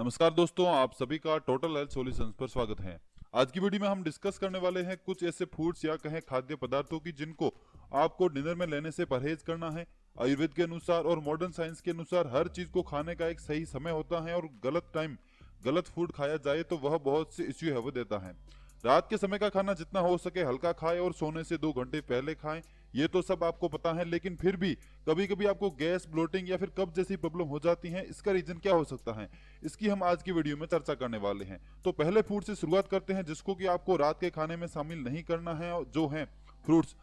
नमस्कार दोस्तों आप सभी का टोटल हेल्थ सॉल्यूशंस पर स्वागत है आज की वीडियो में हम डिस्कस करने वाले हैं कुछ ऐसे फूड्स या कहें खाद्य पदार्थों की जिनको आपको डिनर में लेने से परहेज करना है आयुर्वेद के अनुसार और मॉडर्न साइंस के अनुसार हर चीज को खाने का एक सही समय होता है और गलत टाइम गलत फूड खाया जाए तो वह बहुत से इश्यू है देता है रात के समय का खाना जितना हो सके हल्का खाएं और सोने से दो घंटे पहले खाएं ये तो सब आपको पता है लेकिन फिर भी कभी कभी आपको गैस ब्लोटिंग या फिर कब जैसी प्रॉब्लम हो जाती है इसका रीजन क्या हो सकता है इसकी हम आज की वीडियो में चर्चा करने वाले हैं तो पहले फूड से शुरुआत करते हैं जिसको कि आपको रात के खाने में शामिल नहीं करना है जो है फ्रूट्स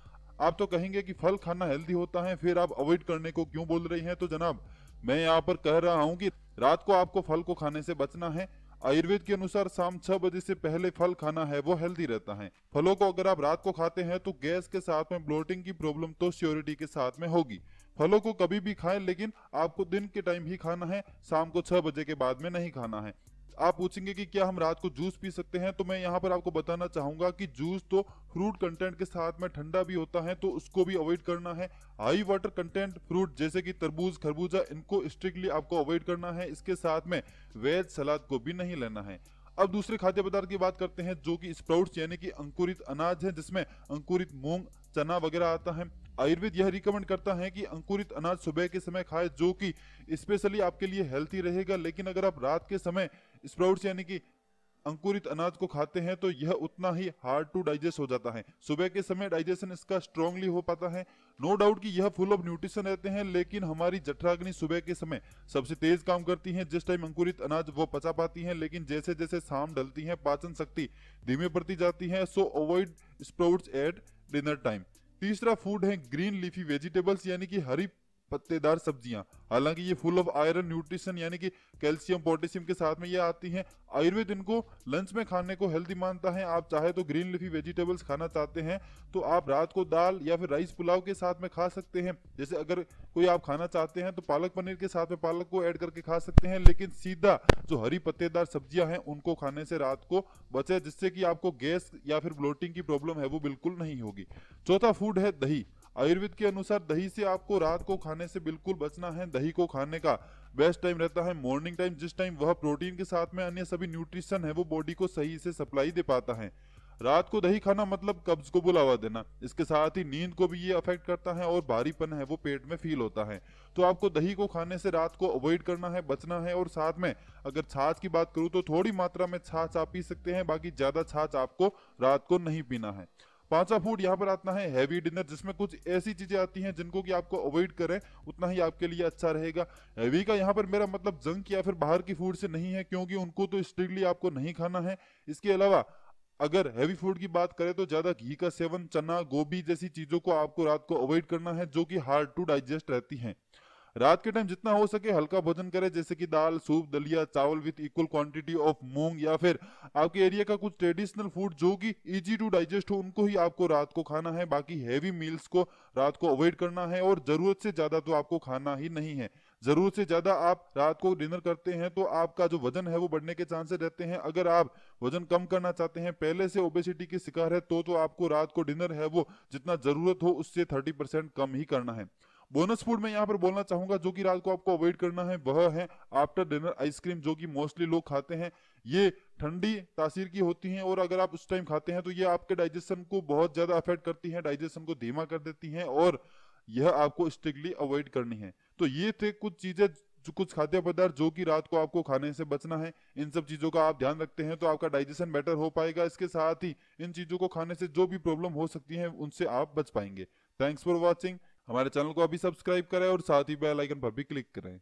आप तो कहेंगे कि फल खाना हेल्दी होता है फिर आप अवॉइड करने को क्यों बोल रही हैं तो जनाब मैं यहाँ पर कह रहा हूँ कि रात को आपको फल को खाने से बचना है आयुर्वेद के अनुसार शाम छह बजे से पहले फल खाना है वो हेल्दी रहता है फलों को अगर आप रात को खाते हैं तो गैस के साथ में ब्लोटिंग की प्रॉब्लम तो श्योरिटी के साथ में होगी फलों को कभी भी खाएं लेकिन आपको दिन के टाइम ही खाना है शाम को छह बजे के बाद में नहीं खाना है आप पूछेंगे कि क्या हम रात को जूस पी सकते हैं तो मैं यहाँ पर आपको बताना चाहूंगा कि जूस तो फ्रूट कंटेंट के साथ में ठंडा भी होता है तो उसको भी अवॉइड करना है हाई वाटर कंटेंट फ्रूट जैसे कि तरबूज खरबूजा इनको स्ट्रिक्टली आपको अवॉइड करना है इसके साथ में वेज सलाद को भी नहीं लेना है अब दूसरे खाद्य पदार्थ की बात करते हैं जो कि स्प्राउट्स यानी कि अंकुरित अनाज है जिसमें अंकुरित मूंग चना वगैरह आता है आयुर्वेद यह रिकमेंड करता है कि अंकुरित अनाज सुबह के समय खाएं जो कि स्पेशली आपके लिए हेल्थी रहेगा लेकिन अगर आप रात के समय स्प्राउट्स यानी कि अंकुरित अनाज को खाते हैं तो यह उतना ही हार्ड टू डाइजेस्ट हो जाता है सुबह के समय डाइजेशन इसका स्ट्रॉन्गली हो पाता है नो no डाउट कि यह फुल ऑफ न्यूट्रिशन रहते हैं लेकिन हमारी जठराग्नि सुबह के समय सबसे तेज काम करती है जिस टाइम अंकुरित अनाज वो पचा पाती है लेकिन जैसे जैसे शाम ढलती है पाचन शक्ति धीमे पड़ती जाती है so avoid sprouts at dinner time तीसरा फूड है ग्रीन लीफी वेजिटेबल्स यानी कि हरी पत्तेदार सब्जियां हालांकि ये फुल ऑफ आयरन न्यूट्रिशन यानी कि कैल्शियम पोटेशियम के साथ में ये आती हैं आयुर्वेद इनको लंच में खाने को हेल्दी मानता है आप चाहे तो ग्रीन लिफी वेजिटेबल्स खाना चाहते हैं तो आप रात को दाल या फिर राइस पुलाव के साथ में खा सकते हैं जैसे अगर कोई आप खाना चाहते हैं तो पालक पनीर के साथ में पालक को ऐड करके खा सकते हैं लेकिन सीधा जो हरी पत्तेदार सब्जियां हैं उनको खाने से रात को बचे जिससे कि आपको गैस या फिर ब्लोटिंग की प्रॉब्लम है वो बिल्कुल नहीं होगी चौथा फूड है दही आयुर्वेद के अनुसार दही से आपको रात को खाने से बिल्कुल बचना है दही को खाने का बेस्ट टाइम रहता है मॉर्निंग टाइम जिस टाइम वह प्रोटीन के साथ में अन्य सभी न्यूट्रिशन है वो बॉडी को सही से सप्लाई दे पाता है रात को दही खाना मतलब कब्ज को बुलावा देना इसके साथ ही नींद को भी ये अफेक्ट करता है और भारीपन है वो पेट में फील होता है तो आपको दही को खाने से रात को अवॉइड करना है बचना है और साथ में अगर छाछ की बात करूँ तो थोड़ी मात्रा में छाछ आप पी सकते हैं बाकी ज़्यादा छाछ आपको रात को नहीं पीना है पांचवा फूड यहाँ पर आता है हैवी डिनर जिसमें कुछ ऐसी चीजें आती हैं जिनको कि आपको अवॉइड करें उतना ही आपके लिए अच्छा रहेगा हैवी का यहाँ पर मेरा मतलब जंक या फिर बाहर की फूड से नहीं है क्योंकि उनको तो स्ट्रिक्टली आपको नहीं खाना है इसके अलावा अगर हैवी फूड की बात करें तो ज्यादा घी का सेवन चना गोभी जैसी चीजों को आपको रात को अवॉइड करना है जो कि हार्ड टू डाइजेस्ट रहती हैं रात के टाइम जितना हो सके हल्का भोजन करें जैसे कि दाल सूप दलिया चावल with equal quantity of moong या फिर आपके एरिया का कुछ ट्रेडिशनल फूड जो कि इजी टू डाइजेस्ट हो उनको ही आपको रात को खाना है बाकी हैवी मील्स को रात को अवॉइड करना है और जरूरत से ज्यादा तो आपको खाना ही नहीं है जरूरत से ज्यादा आप रात को डिनर करते हैं तो आपका जो वजन है वो बढ़ने के चांसेस रहते हैं अगर आप वजन कम करना चाहते हैं पहले से ओबेसिटी के शिकार है तो तो आपको रात को डिनर है वो जितना जरूरत हो उससे थर्टी परसेंट कम ही करना है बोनस फूड में यहाँ पर बोलना चाहूंगा जो कि रात को आपको अवॉइड करना है वह है आफ्टर डिनर आइसक्रीम जो कि मोस्टली लोग खाते हैं ये ठंडी तासीर की होती हैं और अगर आप उस टाइम खाते हैं तो ये आपके डाइजेशन को बहुत ज्यादा अफेक्ट करती हैं डाइजेशन को धीमा कर देती हैं और यह आपको स्ट्रिक्टली अवॉइड करनी है तो ये थे कुछ चीजें कुछ खाद्य पदार्थ जो कि रात को आपको खाने से बचना है इन सब चीजों का आप ध्यान रखते हैं तो आपका डाइजेशन बेटर हो पाएगा इसके साथ ही इन चीजों को खाने से जो भी प्रॉब्लम हो सकती है उनसे आप बच पाएंगे थैंक्स फॉर वॉचिंग हमारे चैनल को अभी सब्सक्राइब करें और साथ ही बेल आइकन पर भी क्लिक करें